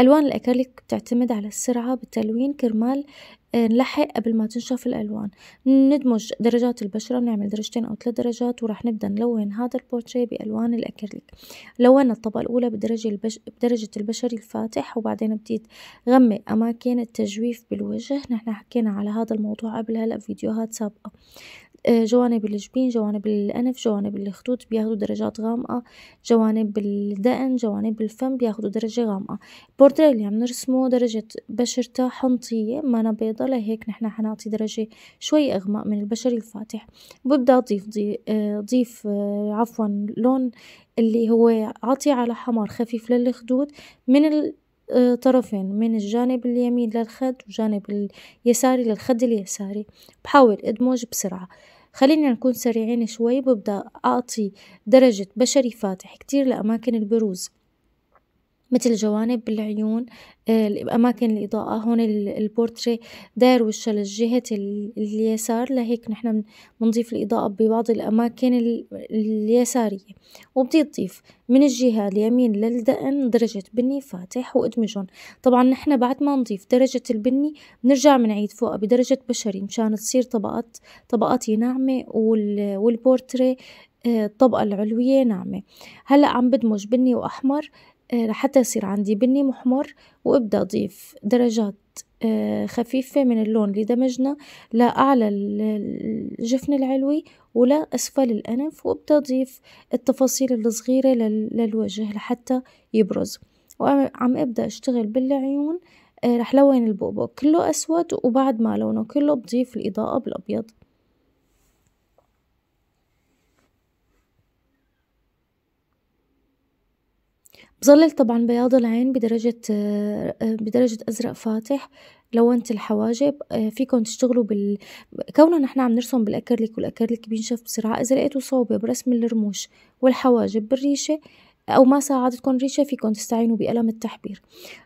ألوان الأكريليك بتعتمد على السرعة بالتلوين كرمال آه، نلحق قبل ما تنشف الألوان ندمج درجات البشرة بنعمل درجتين أو ثلاث درجات وراح نبدأ نلون هذا البورتريه بألوان الأكريليك لونا الطبقة الأولى بدرجة, البش... بدرجة البشري الفاتح وبعدين بديت غمق أماكن التجويف بالوجه نحن حكينا على هذا الموضوع قبل هلأ فيديوهات سابقة آه، جوانب الجبين جوانب الأنف جوانب الخدود بياخذوا درجات غامقة جوانب الدقن جوانب الفم بياخذوا درجة غامقة البورتريه اللي عم يعني نرسمه درجة بشرته حنطية ما أنا بيضة لهيك نحن حنعطي درجة شوي أغمق من البشر الفاتح ببدأ أضيف آه، ضيف آه، عفوا لون اللي هو عاطي على حمر خفيف للخدود من ال طرفين من الجانب اليمين للخد وجانب اليساري للخد اليساري بحاول ادمج بسرعة خلينا نكون سريعين شوي ببدأ أعطي درجة بشري فاتح كتير لأماكن البروز مثل جوانب العيون آه، أماكن الإضاءة هون البورتري داير وشها للجهة اليسار لهيك نحن بنضيف الإضاءة ببعض الأماكن اليسارية وبدي تضيف من الجهة اليمين للدقن درجة بني فاتح وادمجهم طبعا نحن بعد ما نضيف درجة البني بنرجع بنعيد فوقها بدرجة بشري مشان تصير طبقات طبقاتي ناعمة والبورتري آه، الطبقة العلوية ناعمة هلأ عم بدمج بني وأحمر آه، لحتى يصير عندي بني محمر وابدأ أضيف درجات آه، خفيفة من اللون اللي دمجنا لأعلى الجفن العلوي ولا أسفل الأنف وابدأ أضيف التفاصيل الصغيرة للوجه لحتى يبرز وعم أبدأ أشتغل بالعيون آه، رح لون البؤبؤ كله أسود وبعد ما لونه كله بضيف الإضاءة بالأبيض بظلل طبعا بياض العين بدرجة بدرجة أزرق فاتح لونت الحواجب آه، فيكم تشتغلوا بال كونه نحن عم نرسم بالأكريليك والأكريليك بينشف بسرعة إذا لقيتوا صعوبة برسم الرموش والحواجب بالريشة أو ما ساعدتكم ريشة فيكم تستعينوا بقلم التحبير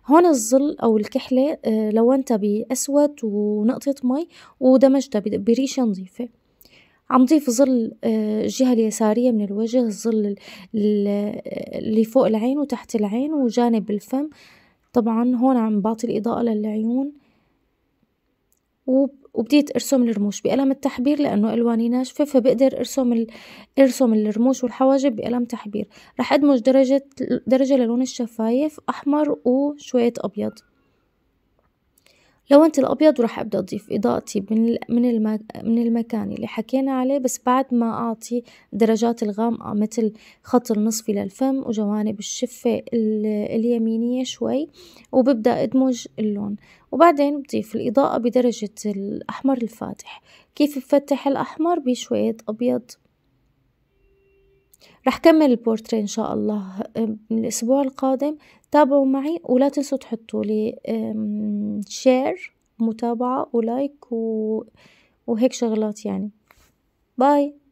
هون الظل أو الكحلة آه، لونتها بأسود ونقطة مي ودمجتها بريشة نظيفة عم ضيف ظل الجهة آه، اليسارية من الوجه الظل اللي فوق العين وتحت العين وجانب الفم طبعا هون عم بعطي الإضاءة للعيون وبديت ارسم الرموش بقلم التحبير لانه الواني ناشفه فبقدر ارسم ارسم الرموش والحواجب بقلم تحبير رح ادمج درجه درجه للون الشفايف احمر وشويه ابيض لونت الابيض وراح ابدا اضيف اضاءتي من من من المكان اللي حكينا عليه بس بعد ما اعطي درجات الغامقه مثل خط النصفي للفم وجوانب الشفه اليمينيه شوي وببدا ادمج اللون وبعدين بضيف الاضاءه بدرجه الاحمر الفاتح كيف بفتح الاحمر بشويه ابيض رح كمل البورتري إن شاء الله الأسبوع القادم تابعوا معي ولا تنسوا تحطوا لي شير متابعة ولايك و... وهيك شغلات يعني باي